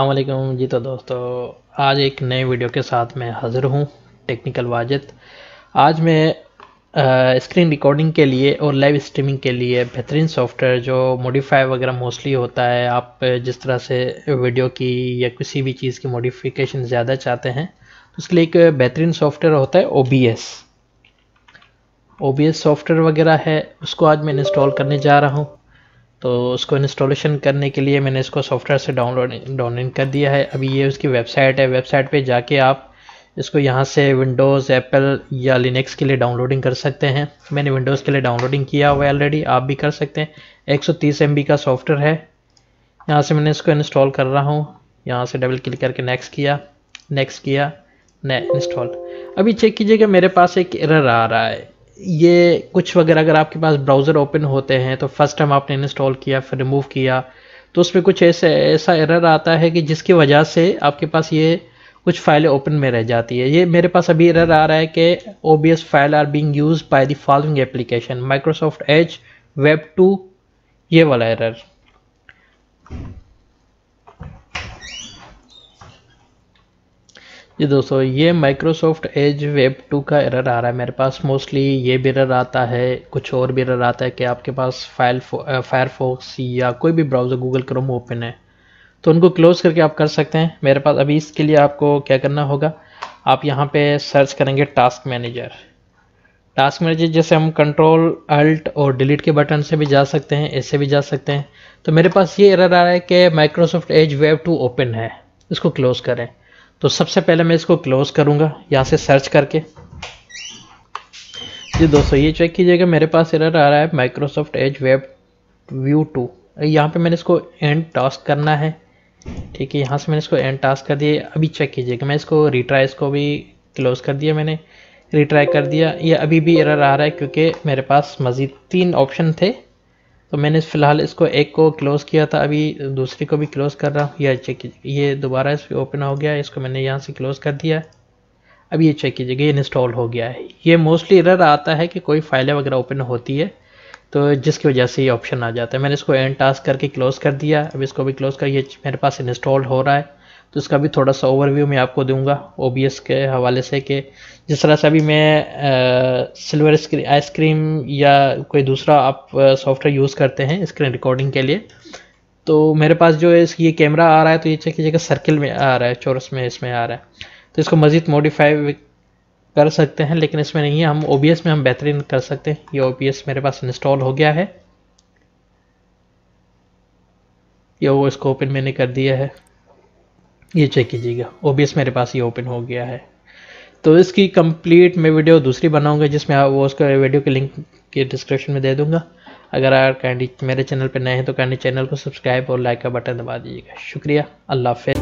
अल्लाम जी तो दोस्तों आज एक नए वीडियो के साथ मैं हाज़िर हूँ टेक्निकल वाजिद आज मैं स्क्रीन रिकॉर्डिंग के लिए और लाइव स्ट्रीमिंग के लिए बेहतरीन सॉफ्टवेयर जो मॉडिफाई वगैरह मोस्टली होता है आप जिस तरह से वीडियो की या किसी भी चीज़ की मॉडिफिकेशन ज़्यादा चाहते हैं तो उसके लिए एक बेहतरीन सॉफ्टवेयर होता है O B S B S software वगैरह है उसको आज मैं इंस्टॉल करने जा रहा हूँ तो उसको इंस्टॉलेशन करने के लिए मैंने इसको सॉफ्टवेयर से डाउनलोड डाउनलोड कर दिया है अभी ये उसकी वेबसाइट है वेबसाइट पे जाके आप इसको यहाँ से विंडोज़ एप्पल या लिनक्स के लिए डाउनलोडिंग कर सकते हैं मैंने विंडोज़ के लिए डाउनलोडिंग किया हुआ है ऑलरेडी आप भी कर सकते हैं एक सौ का सॉफ्टवेयर है यहाँ से मैंने इसको इंस्टॉल कर रहा हूँ यहाँ से डबल क्लिक करके नेक्स्ट किया नेक्स्ट किया ने इंस्टॉल अभी चेक कीजिएगा मेरे पास एक एरर आ रहा है ये कुछ वगैरह अगर आपके पास ब्राउज़र ओपन होते हैं तो फर्स्ट टाइम आपने इंस्टॉल किया फिर रिमूव किया तो उसमें कुछ ऐसे ऐसा एरर आता है कि जिसकी वजह से आपके पास ये कुछ फाइलें ओपन में रह जाती है ये मेरे पास अभी एरर आ रहा है कि O B S file are being use by the following application Microsoft edge web two ये वाला एरर जी दोस्तों ये माइक्रोसॉफ्ट एज वेब टू का एरर आ रहा है मेरे पास मोस्टली ये भी एरर आता है कुछ और भी एरर आता है कि आपके पास फाइल फायरफॉक्स या कोई भी ब्राउज़र गूगल क्रोम ओपन है तो उनको क्लोज़ करके आप कर सकते हैं मेरे पास अभी इसके लिए आपको क्या करना होगा आप यहाँ पे सर्च करेंगे टास्क मैनेजर टास्क मैनेजर जैसे हम कंट्रोल अल्ट और डिलीट के बटन से भी जा सकते हैं ऐसे भी जा सकते हैं तो मेरे पास ये एरर आ रहा है कि Microsoft edge web two open है इसको क्लोज़ करें तो सबसे पहले मैं इसको क्लोज करूँगा यहाँ से सर्च करके जी दोस्तों ये चेक कीजिएगा मेरे पास एरर आ रहा है Microsoft edge web view two यहाँ पे मैंने इसको एंड टास्क करना है ठीक है यहाँ से मैंने इसको एंड टास्क कर दिया अभी चेक कीजिएगा मैं इसको रिट्राई इसको भी क्लोज़ कर दिया मैंने रिट्राई कर दिया ये अभी भी एरर आ रहा है क्योंकि मेरे पास मज़ीद तीन ऑप्शन थे तो मैंने फ़िलहाल इसको एक को क्लोज़ किया था अभी दूसरी को भी क्लोज़ कर रहा हूँ यह चेक कीजिए ये दोबारा इस पर ओपन हो गया है इसको मैंने यहाँ से क्लोज़ कर दिया है अब ये चेक कीजिएगा ये इंस्टॉल हो गया है ये मोस्टली एरर आता है कि कोई फाइलें वगैरह ओपन होती है तो जिसकी वजह से ये ऑप्शन आ जाता है मैंने इसको एंड टास्क करके क्लोज़ कर दिया अब इसको भी क्लोज़ कर ये मेरे पास इंस्टॉल हो रहा है तो इसका भी थोड़ा सा ओवरव्यू मैं आपको दूंगा ओ के हवाले से कि जिस तरह से अभी मैं आ, सिल्वर स्क्रीन आइसक्रीम या कोई दूसरा आप सॉफ्टवेयर यूज़ करते हैं स्क्रीन रिकॉर्डिंग के लिए तो मेरे पास जो है ये कैमरा आ रहा है तो ये चेक कीजिएगा सर्किल में आ रहा है चोरस में इसमें आ रहा है तो इसको मज़ीद मॉडिफाई कर सकते हैं लेकिन इसमें नहीं है हम ओ में हम बेहतरीन कर सकते हैं ये ओ मेरे पास इंस्टॉल हो गया है या वो इसको ओपन मैंने कर दिया है ये चेक कीजिएगा ओ मेरे पास ये ओपन हो गया है तो इसकी कंप्लीट मैं वीडियो दूसरी बनाऊंगा जिसमें आप वो उसका वीडियो के लिंक के डिस्क्रिप्शन में दे दूंगा अगर आप कैंडी मेरे चैनल पर नए हैं तो कैंडी चैनल को सब्सक्राइब और लाइक का बटन दबा दीजिएगा शुक्रिया अल्लाह हाफि